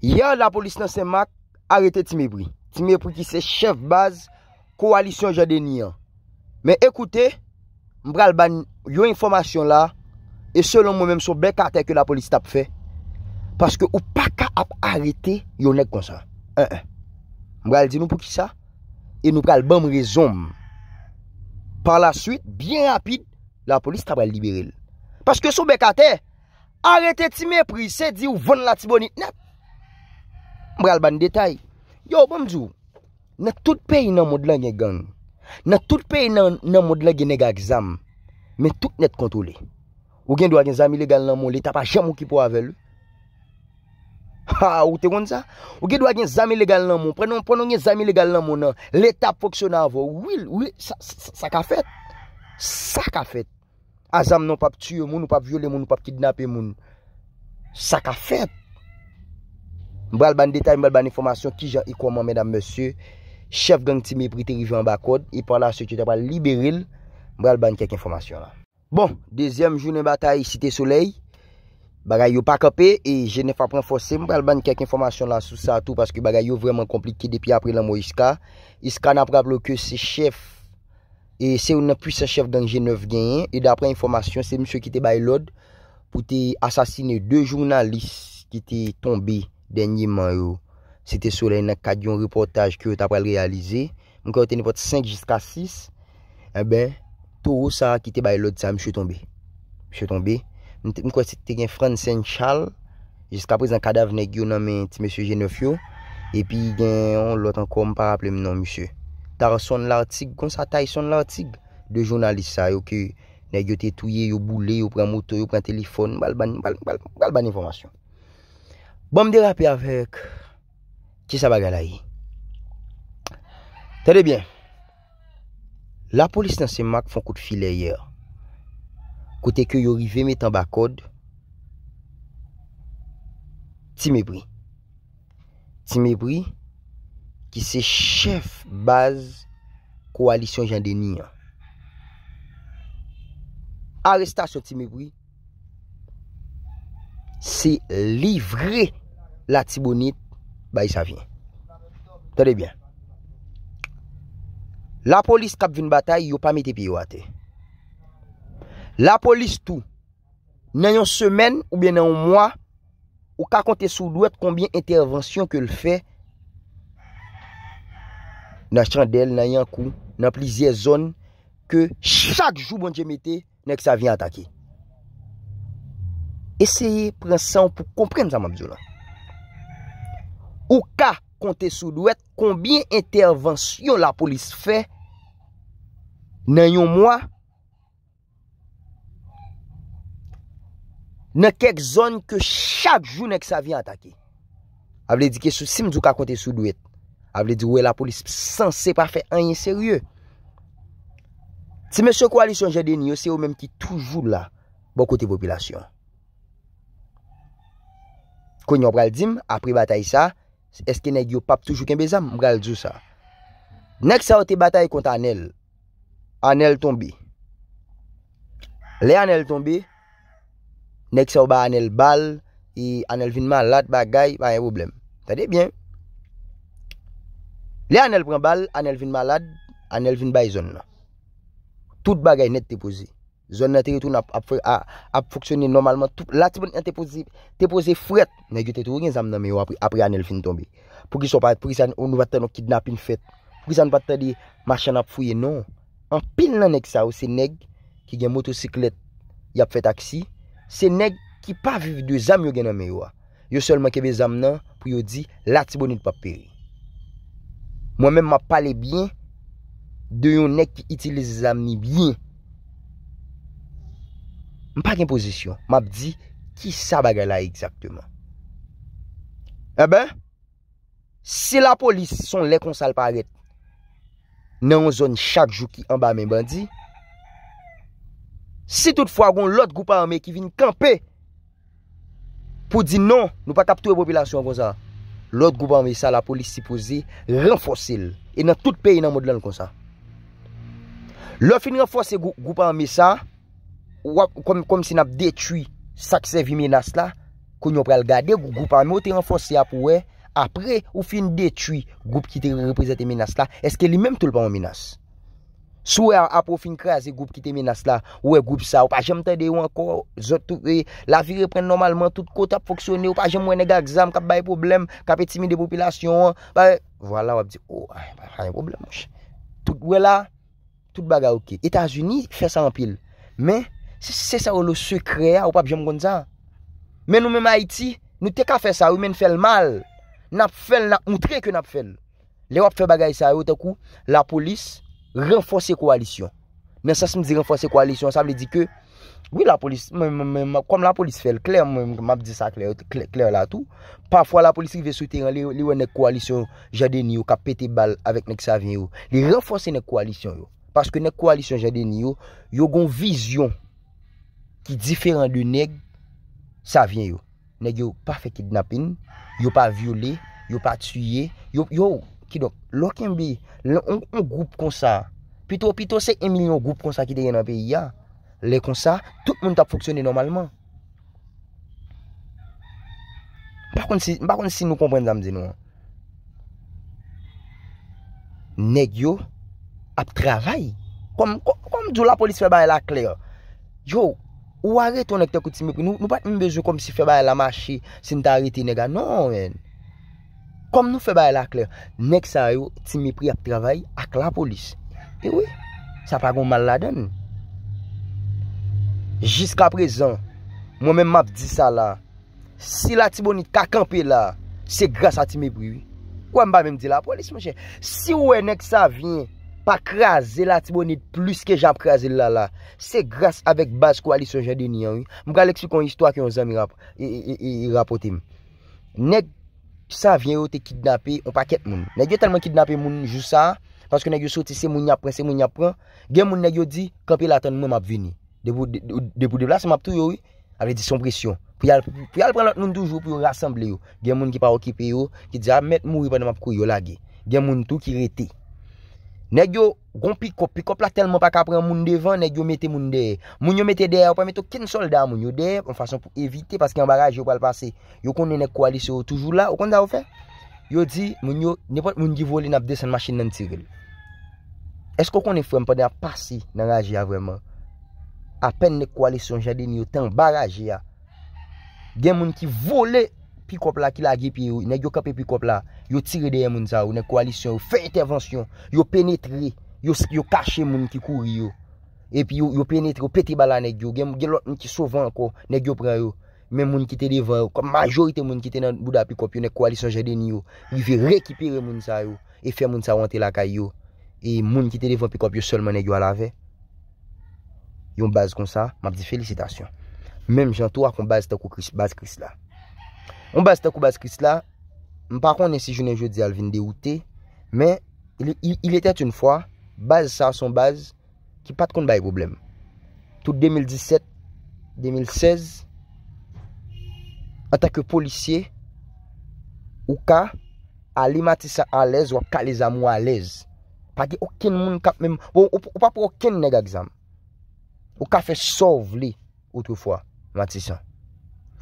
Ya la polis nan se mak, arete ti me pri. Ti me pri ki se chef baz, koalisyon jadeniyan. Men ekoute, mbral ban yo informasyon la, e selon mwen menm sou bekate ke la polis tap fe, paske ou paka ap arete yo nek konsan. Un, un. Mbral di nou pou ki sa, e nou pral ban mrezon. Par la suite, bien rapide, la polis tap re libere. Paske sou bekate, arete ti me pri, se di ou von la ti boni. Nap, bral ban detay. Yo, ban mzou, nan tout peyi nan mod la nye gan. Nan tout peyi nan mod la gen e gag zam, men tout net kontole. Ou gen dwa gen zam ilegal nan moun, le tap a jem ou ki po ave l. Ha, ou te kon za? Ou gen dwa gen zam ilegal nan moun, prenon, prenon gen zam ilegal nan moun, le tap foksyonan vò. Oui, oui, sa ka fet. Sa ka fet. A zam nan pap tiyo moun, ou pap viole moun, ou pap kidnapé moun. Sa ka fet. Mbral ban detay, mbral ban informasyon ki jan yi kouman menam monsye. Chef gang timi prite rivyon bakod. Yi parla se chete pa liberil. Mbral ban kek informasyon la. Bon, dezyem jounen batay, site soley. Bagay yo pakope. Je ne fapren fosem. Mbral ban kek informasyon la sou sa tou. Paske bagay yo vreman komplike depi apre la mwoyiska. Iska naprap loke se chef. Se ou nan pwisa chef gang jenev genye. E dapre informasyon se msye ki te baylod. Pw te asasine de jounalist ki te tombe. denye man yo, se te sole nan kadyon reportaj ki yo ta pral realize mwen kwa yo te nipote 5 jiska 6 ebe, to ou sa ki te bay lodi sa, mwen se tombe mwen se tombe, mwen kwa se te gen Fran Sanchal, jiska prez an kadav ne gyon nan men ti mwen se jenof yo epi gen, lot an kom pa aple mnen mwen se tar son lartig, kon sa tay son lartig de jounalisa yo ki ne gyote touye yo boule yo pren moto yo pren telefon, bal ban bal ban informasyon Bon mde rapi avek, ki sa bagala yi. Tade bien, la polis nan se mak fon kout filer yer, kote ke yorive metan bakod, ti mebri. Ti mebri, ki se chef baz koalisyon jan deni. Ti mebri, a resta se ti mebri, se livre la tibounit, ba yi sa vin. Terebyen. La polis kap vin batay, yo pa meti pi yo ate. La polis tou, nan yon semen ou bien nan yon mwa, ou ka kontesou lwet, konbyen intervensyon ke l fe, nan chandel, nan yon kou, nan plizye zon, ke chak jou bon dje meti, nek sa vin atake. Eseye prensan pou kompreme sa mam zyo lan. Ou ka konte sou dwet, kombien intervensyon la polis fe, nan yon mwa, nan kek zon ke chak joun ek sa vi atake. Able di ke sou simdou ka konte sou dwet. Able di wè la polis san se pa fe an yon seryè. Ti mè se koalisyon jè deni, yo se yo mèm ki toujou la, bo kote popilasyon. Kwen yon pral dim, apri batay sa, Eske neg yo pap toujou ken bezam, mgal djou sa. Nek sa ou te batay konta anel, anel tonbi. Le anel tonbi, nek sa ou ba anel bal, e anel vin malad bagay, ba yon problem. Tade bien. Le anel pren bal, anel vin malad, anel vin bayzon la. Tout bagay net te pozi. Zon nan te yotoun ap foksyone normalman. La ti bon nan te pose fwet. Nan yo te tou gen zam nan meyo apre anel fin tonbe. Pou ki son pat, pou ki san ou nou patan nou kidnap in fwet. Pou ki san nou patan di machan ap fwye, non. An pil nan nek sa ou, oh, se neg ki gen motosiklet yap fwet aksi. Se neg ki pa vivi de zam yo gen nan meyo. Yo solman kebe zam nan pou yo di, la ti bon nan pa peri. Mwen men ma pale bien de yon nek ki itilize zam ni bien. M pa gen pozisyon, m ap di ki sa bagay la ekzakteman. E eh ben, si la polis son le konsal parget, nan ou zon chak jou ki anba men bandi, si tout fwa gwen lot goupan me ki vin kampe, pou di non, nou pa tap tou e popilasyon kon sa, lot goupan me sa, la polis si pozi renfosil, e nan tout peyi nan modlen kon sa. Lot fin renfosil goupan me sa, wap kom si nap detui saksevi minas la, koun yo pral gade goupan, mwote renfonsi ap wè apre ou fin detui goup ki te reprezete minas la, eske li menm toul pa wap minas sou wè ap ou fin kre aze goup ki te minas la wè goup sa, wap ajem te de yon akor e, la viri pren normalman tout kote ap foksyone, wap ajem mwen nega exam kap baye problem, kap etimi de popilasyon wala wap di wala wap di Se se sa ou lo sekre ya ah, ou pa bje mgon za. Men nou men ma iti, nou te ka fe sa ou men fel mal. Nap fel la, moutre ke nap fel. Le wap fe bagay sa yo, te kou, la polis renfose koalisyon. Men sa se mdi renfose koalisyon, sa mdi di ke, oui la polis, konm la polis fel, kler, mab di sa kler la tou. Parfwa la polis ki ve sote yon, le wè ne koalisyon jadeni yo, ka pete bal avèk nek sa ven yo. Le renfose ne koalisyon yo. Paske ne koalisyon jadeni yo, yo gon vizyon. ki diferan de neg, sa vyen yo. Neg yo pa fe kidnapin, yo pa vyole, yo pa tuyye, yo, yo, ki dok, loke mbi, on group konsa, pito, pito, se emilyon group konsa ki te gen nan peyi ya, le konsa, tout moun tap foksyone normalman. Mpa kon si, mpa kon si nou kompren zamzi nou an. Neg yo, ap travay, kom, kom, kom jou la polis fe ban la kler. Yo, Ou a re ton ek te kou ti me pri, nou pat mi bejou kom si fe baye la machi, sin ta re ti nega. Non, men. Kom nou fe baye la akler, nek sa yo ti me pri ap travay ak la polis. E we, sa pa goun mal la den. Jiska prezon, mwen men map di sa la, si la ti boni kakampi la, se grasa ti me pri. Kwa mba men di la, polis mwen jen. Si ou e nek sa vyen... Pa kraze la ti bonit plus ke jan kraze la la. Se grase avek baz kwa li son jade ni an yon. Mwen kalek sou kon istwa ki yon zan mi rapote mwen. Neg sa vyen yo te kidnapé, on pa ket moun. Neg yo tanman kidnapé moun jou sa, paske neg yo soti se moun apren, se moun apren, gen moun neg yo di, kapil atan moun map vini. De pou de blase map tou yon, avle di son presyon. Pou yal pralot nou noujou pou yon rassemble yo. Gen moun ki pa wakipi yo, ki di a ah, met moun yon moun map kou yon lage. Gen moun tou ki retey. Nè gyo goun pikop, pikop la telman pa kapren moun devan, nè gyo mette moun dehè. Moun yo mette dehè, ou pa mette kin soldat moun yo dehè, moun fason pou evite, paske yon baraj yo pal pase. Yo konnen e koalisyon toujou la, ou kon da ou fe? Yo di, moun yo, nè pot moun ki vole nabde san machin nan tire li. Esko konnen frem pa den a pase nan reaj ya vweman? Apen ne koalisyon jade ni yo ten baraj ya, gen moun ki vole, pi kop la ki la ge pi yo, neg yo kape pi kop la yo tire deye moun sa yo, neg koalisyon yo fey intervensyon, yo penetre yo kache moun ki kouri yo epi yo penetre, yo peti bala neg yo, gen lot moun ki sovan ko neg yo pre yo, men moun ki te devan yo kom majorite moun ki te nan bouda pi kop yo neg koalisyon je den yo, yu vi rekipire moun sa yo, e fey moun sa wante la ka yo e moun ki te devan pi kop yo solman neg yo alave yon baz kon sa, map di felicitasyon menm jan to akon baz to kou kris, baz kris la On base ta kou base kis la, m pa kon nesijounen jodi alvin de ou te, men il etet un fwa, base sa son base, ki pat kon baye problem. Tout 2017, 2016, atak yo polisye, ou ka ali matisa alez wak ka lez amou alez. Pa di okin moun kap men, ou pa pou okin nega gzam. Ou ka fe sov li outou fwa matisa.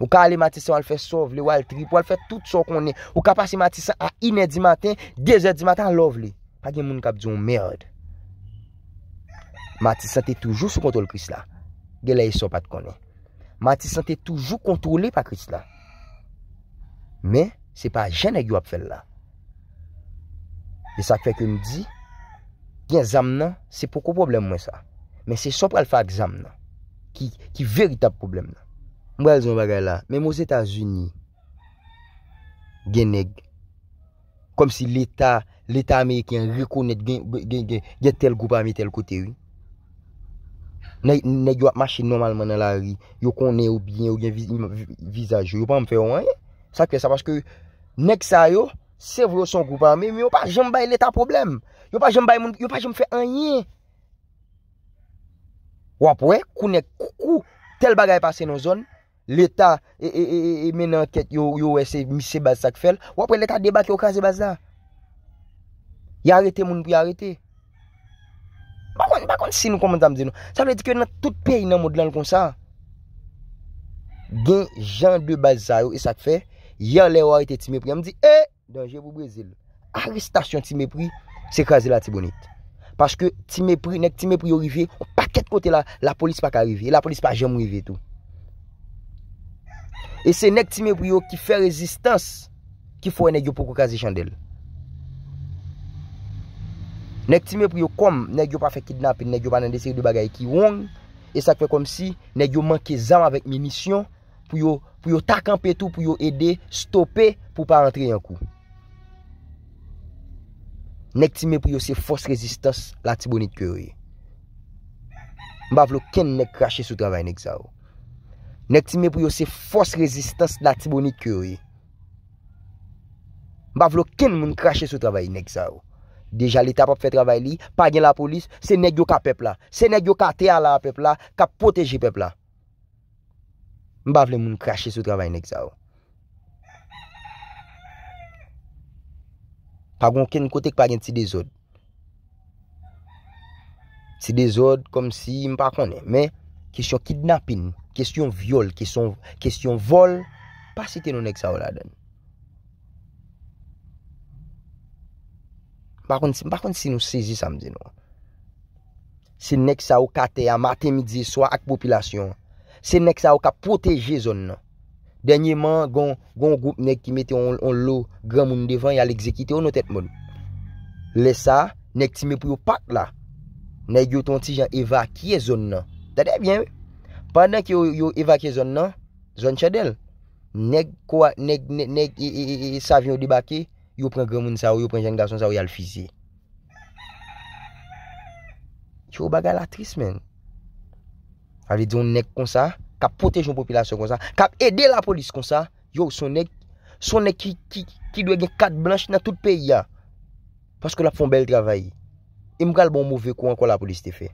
Ou ka ale Matisa wale fè sovle, wale trip, wale fè tout so konen. Ou ka pasi Matisa a inè di maten, dè zè di maten lovle. Pa gen moun kap diyon mèrd. Matisa te toujou sou kontrol kris la. Gè la yè so pat konen. Matisa te toujou kontrolé pa kris la. Mè, se pa jènè gyo ap fèl la. De sa kwe kèm di, gen zam nan, se poko problem mwen sa. Mè se so pral fèk zam nan, ki veritab problem nan. Mwen zon bagay la, men mou Etasuni Gen neg Kom si leta Leta Ameriken rekonet Gen tel goupa mi tel kote Neg yo ap mache Normalman nan la ri Yo konen ou bien ou gen visaj Yo pa mfe wanyen Sakre sa pache ke nek sa yo Se vlo son goupa mi Yo pa jen bay leta problem Yo pa jen fwe anyen Wapwe kounen Tel bagay pase nou zon L'Etat e men anket yo wese misi baz sak fèl, wapre l'Etat debak yo kaze baz da. Ya arete moun pou ya arete. Bakon si nou komanda mzen nou, sa mwen di kwen nan tout pey nan mod lan kon sa. Gen jan de baz zayou e sak fè, yan lè warete ti me pri. Mwen di, e, eh, danje pou brezil. Aristasyon ti me pri, se kaze la ti bonite. Pache ke ti me pri, nek ti me pri yo rive, pa ket kote la, la polis pa ka rive, la polis pa jam rive tout. E se nek ti me pou yo ki fe rezistans Ki fwe nek yo pou koukazi chandel Nek ti me pou yo kom Nek yo pa fe kidnap Nek yo pa nan desir de bagay ki wong E sa kwe kom si Nek yo manke zam avèk mi misyon Pou yo takan petou Pou yo ede stopè Pou pa rentre yon kou Nek ti me pou yo se fos rezistans La tibonit kwewe Mbav lo ken nek krashe sou travay nek za ou Nèk ti mè pou yo se fòs rezistans la ti boni kyori. E. Mbav lè moun krashe sou travay nèk zaw. Deja lè tap ap fè travay li, pa gen la polis, se nèk yo ka pepla. Se nèk yo ka te ala a pepla, ka poteji pepla. Mbav lè moun krashe sou travay nèk zaw. Pa gon ken kote kwa gen ti dezod. Ti dezod kom si mpa konè, mè kishon kidnapin nou. Kestyon viole, kestyon vol Pasite nou nek sa ou la dan Par konti si nou sezi samdi nou Se nek sa ou ka te A maten midi, swa ak popilasyon Se nek sa ou ka proteje zon nan Denye man Gon goup nek ki mete on lo Gran moun devan ya l'ekzekite ou nou tet moun Lesa Nek ti me pou yo pak la Nek yo ton ti jan evakye zon nan Tade bien ou Padnen ki yo evake zon nan, zon chadel. Neg, kwa, neg, neg, neg, sa vyo dibake, yo pren kremoun sa ou, yo pren jen gason sa ou, ya l'fizi. Yo baga la tris men. Alè diyon neg kon sa, kap protejoun populasyon kon sa, kap ede la polis kon sa, yo son neg, son neg ki, ki, ki, ki dwe gen kat blanche nan tout peyi ya. Paske la fon bel travay. E mkal bon mouve kou an ko la polis te fey.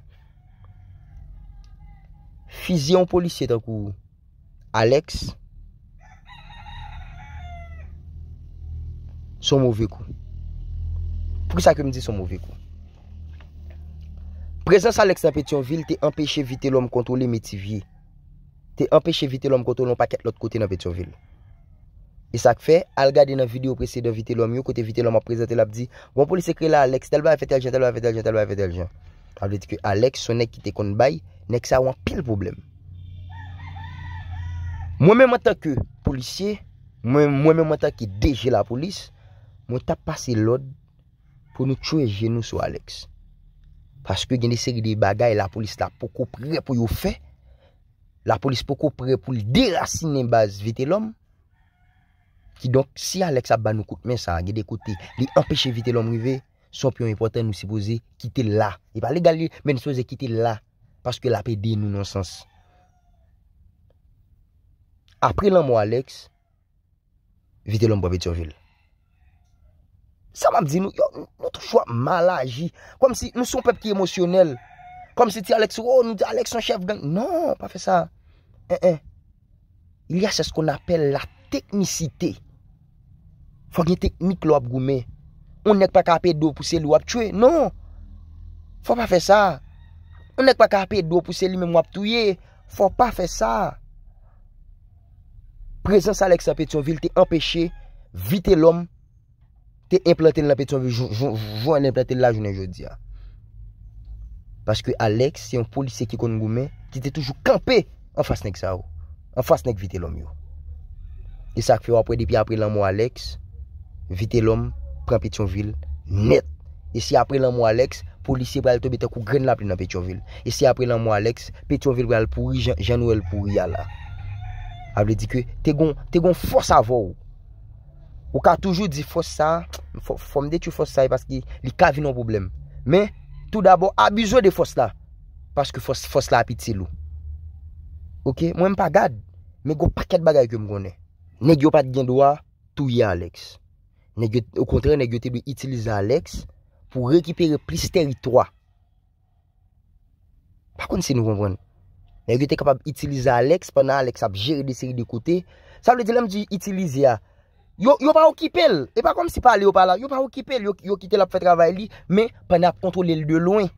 Fizi yon polisye tan kou, Alex, son mouve kou. Pou sa kem di son mouve kou. Prezans Alex nan Petionville te empeshe vite lom kontou li metivye. Te empeshe vite lom kontou lom paket lot kote nan Petionville. E sa kfe, al gade nan video prese de vite lom, yon kote vite lom ap prezante la pdi, goun polisye kre la Alex, tel ba ave tel jen, tel ba ave tel jen, tel ba ave tel jen. Aleks sonen ki te kon bay, nek sa wan pil problem. Mwen men mwata ki polisye, mwen men mwata ki deje la polis, mwen tapase lod pou nou chwe genou sou Aleks. Paske gen de seri de bagay, la polis la poko pre pou yo fe, la polis poko pre pou li derasine baz vite lom. Ki donk si Aleks a ban nou koutmen sa, gen de kote li empeshe vite lom rivey. Sopyon e poten nou sipoze kite la E pa legali men sipoze kite la Paske la pe dey nou nan sens Apre lan mou Alex Vite lom bobe djovil Sa mam di nou Yon nou trou fwa mal aji Kom si nou son pep ki emosyonel Kom si ti Alex Oh nou di Alex son chef gang Non pa fe sa Il ya se skon apel la teknisite Fwa gen teknik lo ap goume Fwa gen teknik On nek pa kape do pou seli wap tue. Non. Fwa pa fe sa. On nek pa kape do pou seli mèm wap tue. Fwa pa fe sa. Prezans Alex Apechonville te empèche. Vite l'om. Te implante l'Apechonville. Jou an implante l'ajounen jodia. Paske Alex se yon polise ki kon goume. Ki te toujou kampe. An fasnek sa ou. An fasnek vite l'om yo. E sa kfe wapre depi apre lan mou Alex. Vite l'om. Petyonville net E si apre lan mwa Alex Polisye bral to bete kou gren la pli nan Petyonville E si apre lan mwa Alex Petyonville bral pouri janou el pouri ya la Able di ke te gon Te gon fos avou Ou ka toujou di fos sa Fomde chou fos sa e paski Li kavi nan problem Me tout dabo abizo de fos la Paske fos la apiti lou Ok mwen mpa gad Me goun paket bagay ke mgon ne Ne gyon pat gen do a Tou ya Alex Ou kontre, nè gyo te be itilize Alex pou rekipere plis teri 3. Pa kon si nou konpren. Nè gyo te kapab itilize Alex, pa nan Alex ap jere de seri de kote. Sa vle dilem di itilize ya. Yo pa wakipel, e pa konm si pale yo pa la. Yo pa wakipel, yo kitel ap fè travay li, men pa nan ap kontrole li de loin.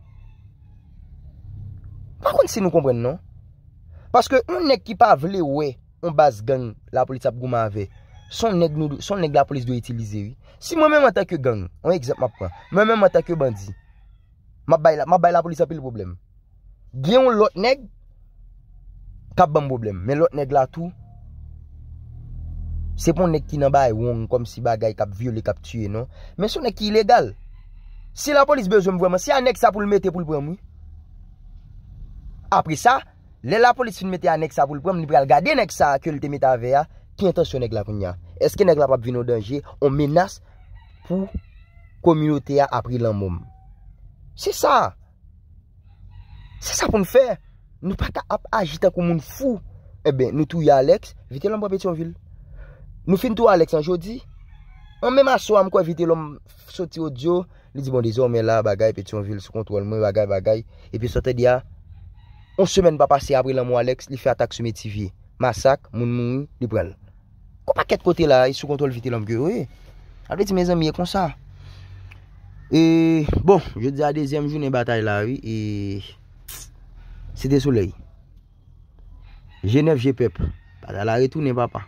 Pa kon si nou konpren, non? Paske un ekipa vle we, on basgan la politap gouman vey. Son neg la polis dwe itilize. Si mwen mwen mwen takyo gang, mwen mwen mwen takyo bandi, mwen bay la polis apil problem. Gyon lout neg, kap ban problem. Men lout neg la tou, se pon neg ki nan bay, wong kom si bagay kap viole kap tue, non? men son neg ki ilegal. Si la polis bezom vwema, si anek sa pou l mette pou l prem, apri sa, le la polis fin mette anek sa pou l prem, li pre al gade nek sa ke l te mette avaya, intansyon nek la pou nyan. Eske nek la pa bin nou denje, on menas pou komyote ya apri lan moum. Se sa! Se sa pou nou fe! Nou pata ap agita kou moun fou! Ebe, eh nou tou ya Alex vitel an mwen peti yon vil. Nou fin tou Alex an jodi, an men maso an mwen kwa vitel an mwen soti o diyo, li di bon dizi an men la bagay peti yon vil, se kontrol mwen bagay bagay e pi sote diya, an semen pa pase apri lan mwen Alex, li fe atak sou me ti vi. Masak, moun moun, li pren l. A pa ket kote la yi sou kontrol fiti lom gyo. Ape ti me zan miye konsa. E, bon, je di a dezyem jounen batay la yi. Se de sou la yi. Genève, hm. je pep. Batal la retounen pa pa.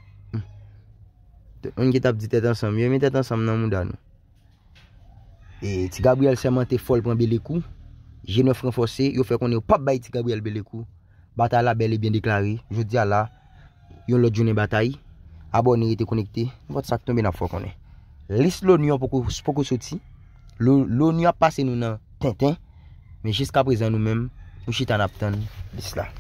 On yi tap di tet ansam. Yo mi tet ansam nan moudan. Ti Gabriel Seman te fol pran beli kou. Genève renfose. Yo fe konen yo pap bay ti Gabriel beli kou. Batal la beli bien deklari. Je di a la yon lot jounen batay yi. Abonye, ite konikte, vat sakton be na fokon e. Lis lo nyon poko soti, lo nyon pase nou nan ten ten, men jiska prezen nou menm, ou shit an aptan, bis la.